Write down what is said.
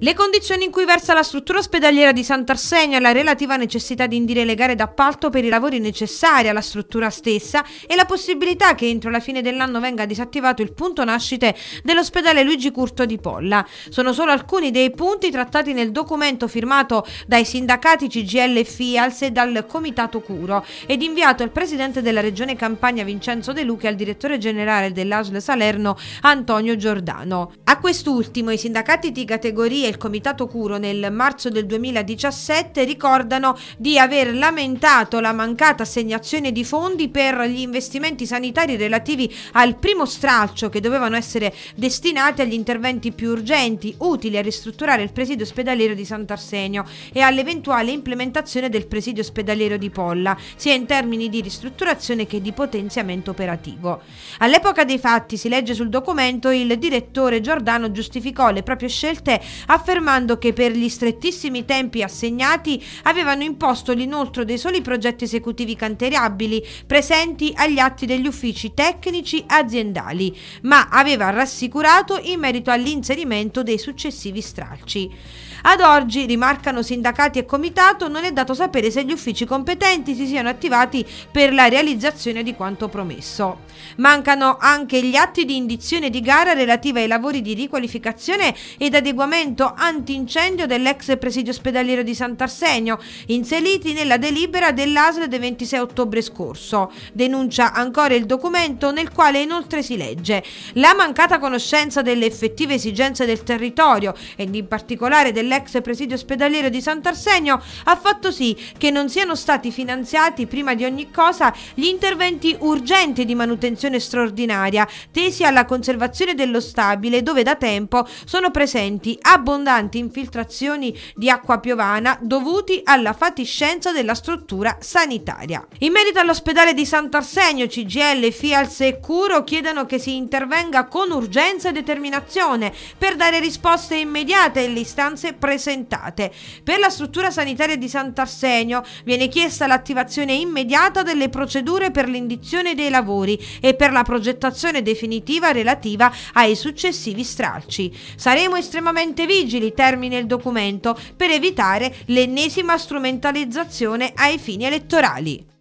Le condizioni in cui versa la struttura ospedaliera di Sant'Arsenio, e la relativa necessità di indire le gare d'appalto per i lavori necessari alla struttura stessa e la possibilità che entro la fine dell'anno venga disattivato il punto nascite dell'ospedale Luigi Curto di Polla. Sono solo alcuni dei punti trattati nel documento firmato dai sindacati CGL e FIALS e dal Comitato Curo ed inviato al presidente della regione Campania Vincenzo De Luca e al direttore generale dell'ASL Salerno Antonio Giordano. A quest'ultimo i sindacati di categoria Cagliari e il Comitato Curo nel marzo del 2017 ricordano di aver lamentato la mancata assegnazione di fondi per gli investimenti sanitari relativi al primo stralcio che dovevano essere destinati agli interventi più urgenti, utili a ristrutturare il presidio ospedaliero di Sant'Arsenio e all'eventuale implementazione del presidio ospedaliero di Polla, sia in termini di ristrutturazione che di potenziamento operativo. All'epoca dei fatti, si legge sul documento, il direttore Giordano giustificò le proprie scelte affermando che per gli strettissimi tempi assegnati avevano imposto l'inoltro dei soli progetti esecutivi cantierabili presenti agli atti degli uffici tecnici aziendali, ma aveva rassicurato in merito all'inserimento dei successivi stralci. Ad oggi, rimarcano sindacati e comitato, non è dato sapere se gli uffici competenti si siano attivati per la realizzazione di quanto promesso. Mancano anche gli atti di indizione di gara relativa ai lavori di riqualificazione ed adeguamento intervento antincendio dell'ex presidio ospedaliero di Sant'Arsenio, inseriti nella delibera dell'ASL del 26 ottobre scorso. Denuncia ancora il documento nel quale inoltre si legge la mancata conoscenza delle effettive esigenze del territorio ed in particolare dell'ex presidio ospedaliero di Sant'Arsenio ha fatto sì che non siano stati finanziati prima di ogni cosa gli interventi urgenti di manutenzione straordinaria tesi alla conservazione dello stabile dove da tempo sono presenti abbondanti infiltrazioni di acqua piovana dovuti alla fatiscenza della struttura sanitaria. In merito all'ospedale di Sant'Arsenio, CGL, Fials e Curo chiedono che si intervenga con urgenza e determinazione per dare risposte immediate alle istanze presentate. Per la struttura sanitaria di Sant'Arsenio viene chiesta l'attivazione immediata delle procedure per l'indizione dei lavori e per la progettazione definitiva relativa ai successivi stralci. Saremo estremamente sette vigili, termine il documento, per evitare l'ennesima strumentalizzazione ai fini elettorali.